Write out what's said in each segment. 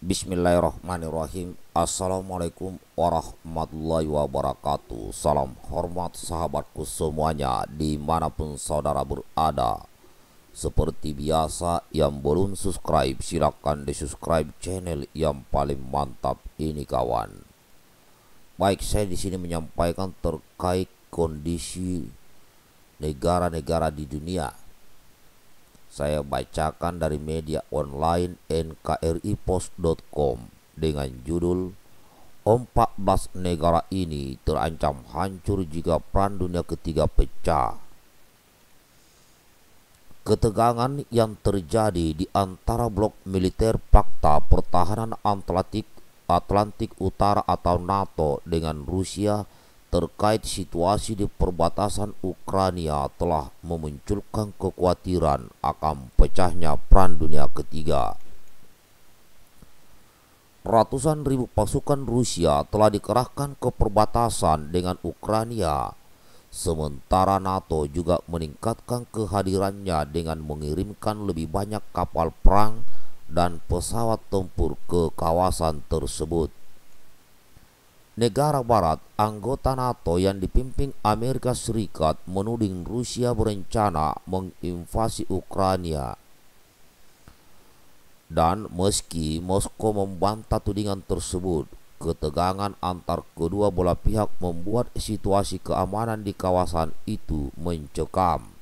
Bismillahirrahmanirrahim Assalamualaikum warahmatullahi wabarakatuh Salam hormat sahabatku semuanya Dimanapun saudara berada Seperti biasa yang belum subscribe Silahkan di subscribe channel yang paling mantap ini kawan Baik saya di sini menyampaikan terkait kondisi negara-negara di dunia saya bacakan dari media online nkripos.com dengan judul 14 negara ini terancam hancur jika Perang Dunia Ketiga pecah. Ketegangan yang terjadi di antara blok militer Fakta Pertahanan Atlantik Atlantik Utara atau NATO dengan Rusia terkait situasi di perbatasan Ukraina telah memunculkan kekhawatiran akan pecahnya Perang Dunia Ketiga. Ratusan ribu pasukan Rusia telah dikerahkan ke perbatasan dengan Ukraina, sementara NATO juga meningkatkan kehadirannya dengan mengirimkan lebih banyak kapal perang dan pesawat tempur ke kawasan tersebut. Negara Barat, anggota NATO yang dipimpin Amerika Serikat menuding Rusia berencana menginvasi Ukraina. Dan meski Moskow membantah tudingan tersebut, ketegangan antar kedua belah pihak membuat situasi keamanan di kawasan itu mencekam.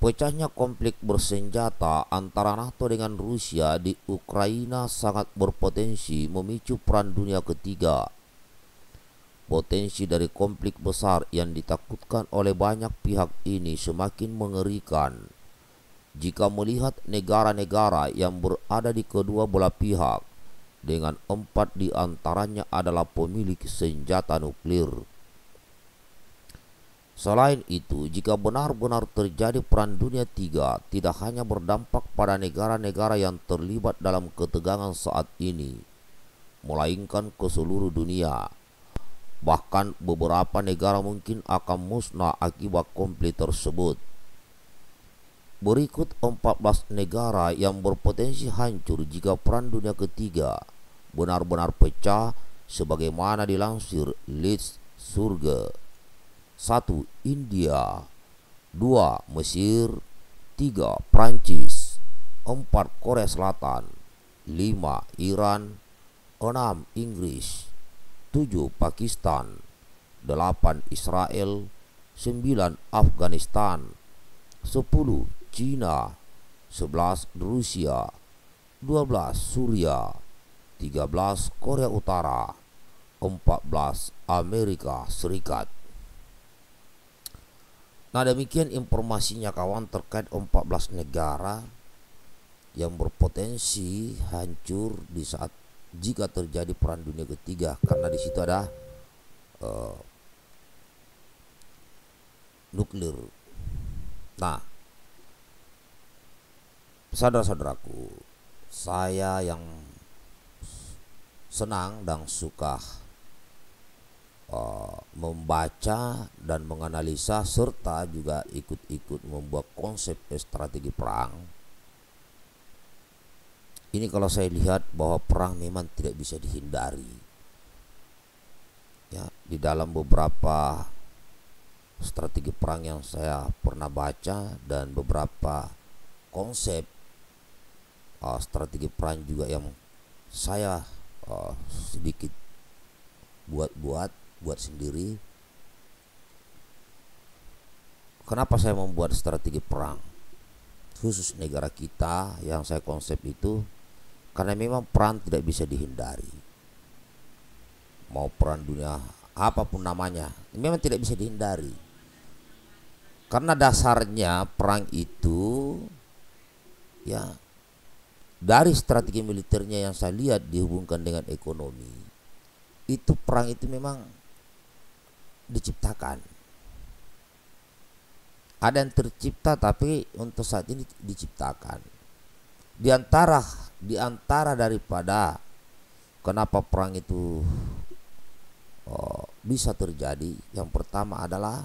Pecahnya konflik bersenjata antara NATO dengan Rusia di Ukraina sangat berpotensi memicu Perang Dunia Ketiga. Potensi dari konflik besar yang ditakutkan oleh banyak pihak ini semakin mengerikan. Jika melihat negara-negara yang berada di kedua belah pihak, dengan empat di antaranya adalah pemilik senjata nuklir. Selain itu, jika benar-benar terjadi Perang Dunia III, tidak hanya berdampak pada negara-negara yang terlibat dalam ketegangan saat ini, melainkan ke seluruh dunia. Bahkan beberapa negara mungkin akan musnah akibat konflik tersebut. Berikut 14 negara yang berpotensi hancur jika Perang Dunia Ketiga benar-benar pecah sebagaimana dilansir Leeds Surge. 1. India 2. Mesir 3. Prancis 4. Korea Selatan 5. Iran 6. Inggris 7. Pakistan 8. Israel 9. Afghanistan 10. Cina 11. Rusia 12. Suria 13. Korea Utara 14. Amerika Serikat Nah demikian informasinya kawan terkait 14 negara yang berpotensi hancur di saat jika terjadi perang dunia ketiga karena di situ ada uh, nuklir. Nah, saudara-saudaraku, saya yang senang dan suka Eh, membaca dan menganalisa serta juga ikut-ikut membuat konsep strategi perang. Ini kalau saya lihat bahwa perang memang tidak bisa dihindari. Ya, di dalam beberapa strategi perang yang saya pernah baca dan beberapa konsep uh, strategi perang juga yang saya uh, sedikit buat-buat buat sendiri. Kenapa saya membuat strategi perang khusus negara kita yang saya konsep itu karena memang perang tidak bisa dihindari. Mau perang dunia apapun namanya, memang tidak bisa dihindari. Karena dasarnya perang itu ya dari strategi militernya yang saya lihat dihubungkan dengan ekonomi itu perang itu memang diciptakan. Ada yang tercipta tapi untuk saat ini diciptakan. Di antara di antara daripada kenapa perang itu oh, bisa terjadi, yang pertama adalah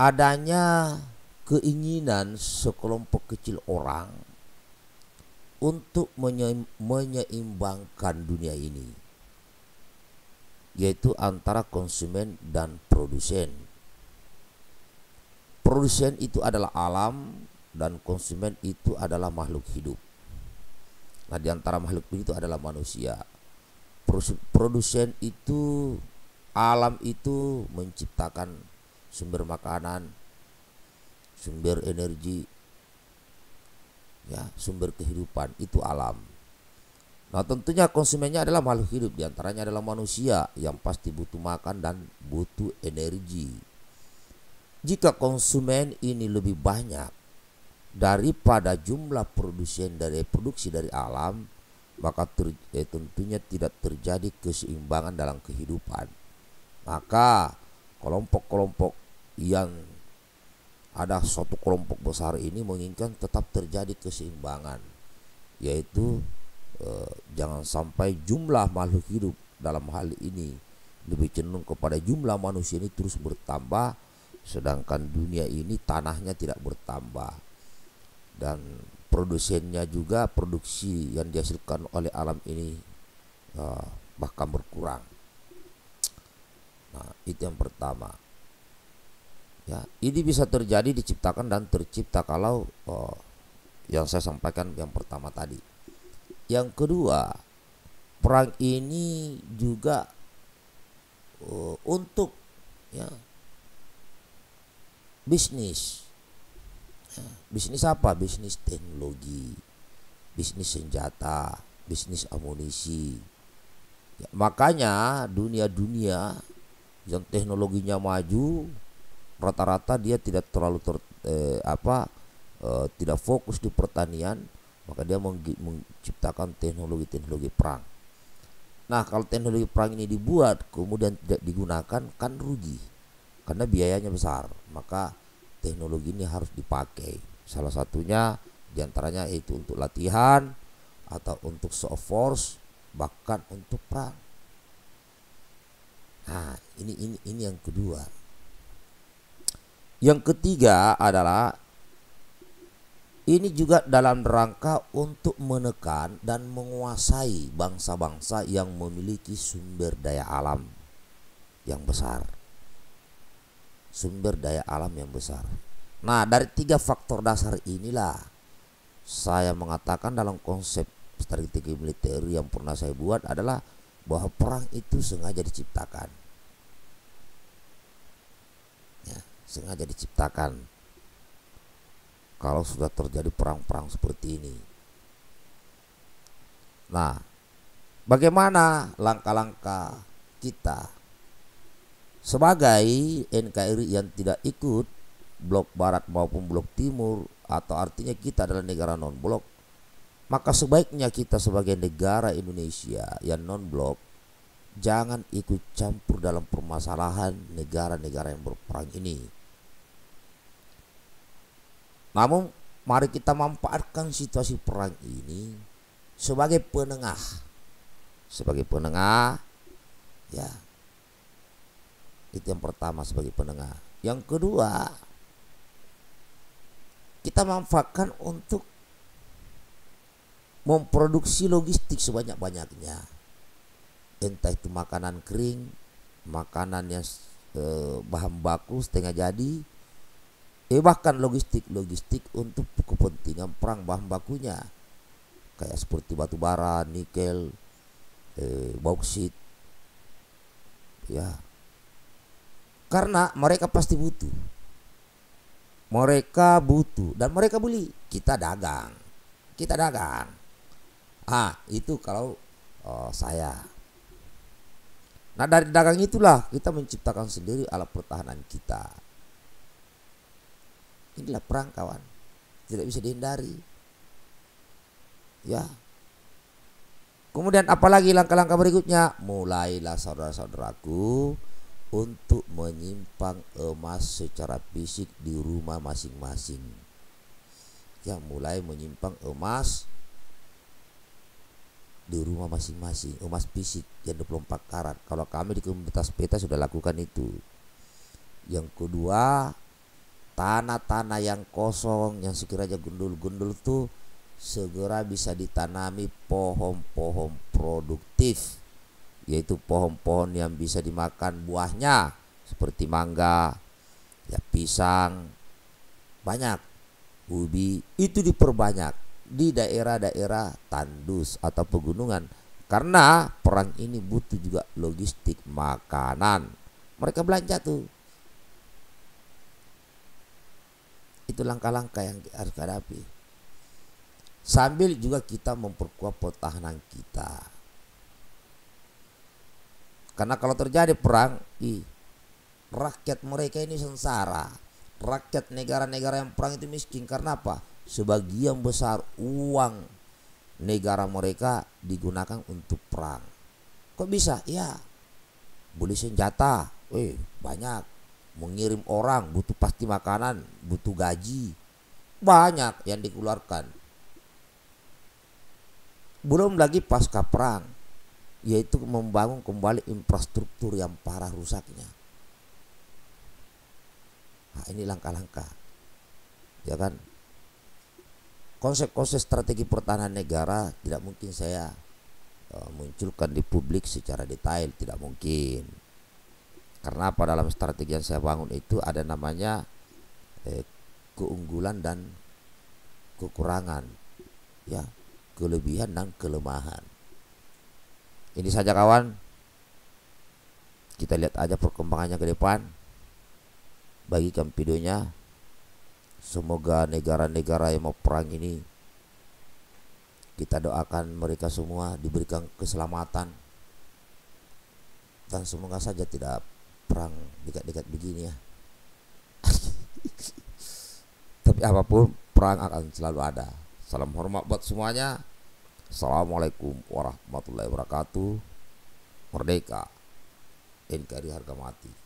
adanya keinginan sekelompok kecil orang untuk menyeimbangkan dunia ini yaitu antara konsumen dan produsen. Produsen itu adalah alam dan konsumen itu adalah makhluk hidup. Nah, di antara makhluk hidup itu adalah manusia. Produsen itu alam itu menciptakan sumber makanan, sumber energi, ya, sumber kehidupan itu alam Nah tentunya konsumennya adalah makhluk hidup diantaranya adalah manusia yang pasti butuh makan dan butuh energi. Jika konsumen ini lebih banyak daripada jumlah produsen dari produksi dari alam, maka ter, eh, tentunya tidak terjadi keseimbangan dalam kehidupan. Maka kelompok-kelompok yang ada suatu kelompok besar ini menginginkan tetap terjadi keseimbangan, yaitu Eh, jangan sampai jumlah makhluk hidup dalam hal ini lebih cenderung kepada jumlah manusia ini terus bertambah sedangkan dunia ini tanahnya tidak bertambah dan produsennya juga produksi yang dihasilkan oleh alam ini eh, bahkan berkurang nah itu yang pertama ya ini bisa terjadi diciptakan dan tercipta kalau uh, yang saya sampaikan yang pertama tadi yang kedua, perang ini juga uh, untuk ya bisnis. Ya, bisnis apa? Bisnis teknologi, bisnis senjata, bisnis amunisi. Ya, makanya dunia-dunia yang teknologinya maju rata-rata dia tidak terlalu ter, eh, apa eh, tidak fokus di pertanian maka dia menciptakan teknologi-teknologi perang. Nah, kalau teknologi perang ini dibuat kemudian tidak digunakan kan rugi karena biayanya besar. Maka teknologi ini harus dipakai. Salah satunya diantaranya yaitu untuk latihan atau untuk soft force bahkan untuk perang. Nah, ini ini ini yang kedua. Yang ketiga adalah ini juga dalam rangka untuk menekan dan menguasai bangsa-bangsa yang memiliki sumber daya alam yang besar. Sumber daya alam yang besar. Nah, dari tiga faktor dasar inilah saya mengatakan dalam konsep strategi militer yang pernah saya buat adalah bahwa perang itu sengaja diciptakan. Ya, sengaja diciptakan kalau sudah terjadi perang-perang seperti ini. Nah, bagaimana langkah-langkah kita sebagai NKRI yang tidak ikut blok barat maupun blok timur atau artinya kita adalah negara non blok maka sebaiknya kita sebagai negara Indonesia yang non blok jangan ikut campur dalam permasalahan negara-negara yang berperang ini namun mari kita manfaatkan situasi perang ini sebagai penengah. Sebagai penengah ya. Itu yang pertama sebagai penengah. Yang kedua kita manfaatkan untuk memproduksi logistik sebanyak-banyaknya. Entah itu makanan kering, makanan yang eh, bahan baku setengah jadi, eh bahkan logistik-logistik untuk kepentingan perang bahan bakunya kayak seperti batu bara, nikel, eh, bauksit, ya karena mereka pasti butuh mereka butuh dan mereka beli kita dagang kita dagang ah itu kalau oh, saya nah dari dagang itulah kita menciptakan sendiri alat pertahanan kita Inilah perang kawan. Tidak bisa dihindari. Ya. Kemudian apalagi langkah-langkah berikutnya? Mulailah saudara-saudaraku untuk menyimpang emas secara fisik di rumah masing-masing. Ya, mulai menyimpang emas di rumah masing-masing, emas fisik yang 24 karat. Kalau kami di komunitas peta sudah lakukan itu. Yang kedua, tanah-tanah yang kosong yang sekiranya gundul-gundul tuh segera bisa ditanami pohon-pohon produktif yaitu pohon-pohon yang bisa dimakan buahnya seperti mangga, ya pisang, banyak ubi itu diperbanyak di daerah-daerah tandus atau pegunungan karena perang ini butuh juga logistik makanan mereka belanja tuh itu langkah-langkah yang harus hadapi sambil juga kita memperkuat pertahanan kita karena kalau terjadi perang i rakyat mereka ini sengsara rakyat negara-negara yang perang itu miskin karena apa sebagian besar uang negara mereka digunakan untuk perang kok bisa ya beli senjata eh banyak mengirim orang butuh pasti makanan butuh gaji banyak yang dikeluarkan belum lagi pasca perang yaitu membangun kembali infrastruktur yang parah rusaknya nah, ini langkah-langkah ya kan konsep-konsep strategi pertahanan negara tidak mungkin saya eh, munculkan di publik secara detail tidak mungkin karena apa dalam strategi yang saya bangun itu ada namanya eh, keunggulan dan kekurangan, ya kelebihan dan kelemahan. Ini saja kawan. Kita lihat aja perkembangannya ke depan. Bagikan videonya. Semoga negara-negara yang mau perang ini kita doakan mereka semua diberikan keselamatan dan semoga saja tidak perang dekat-dekat begini ya tapi apapun perang akan selalu ada salam hormat buat semuanya assalamualaikum warahmatullahi wabarakatuh merdeka NKRI harga mati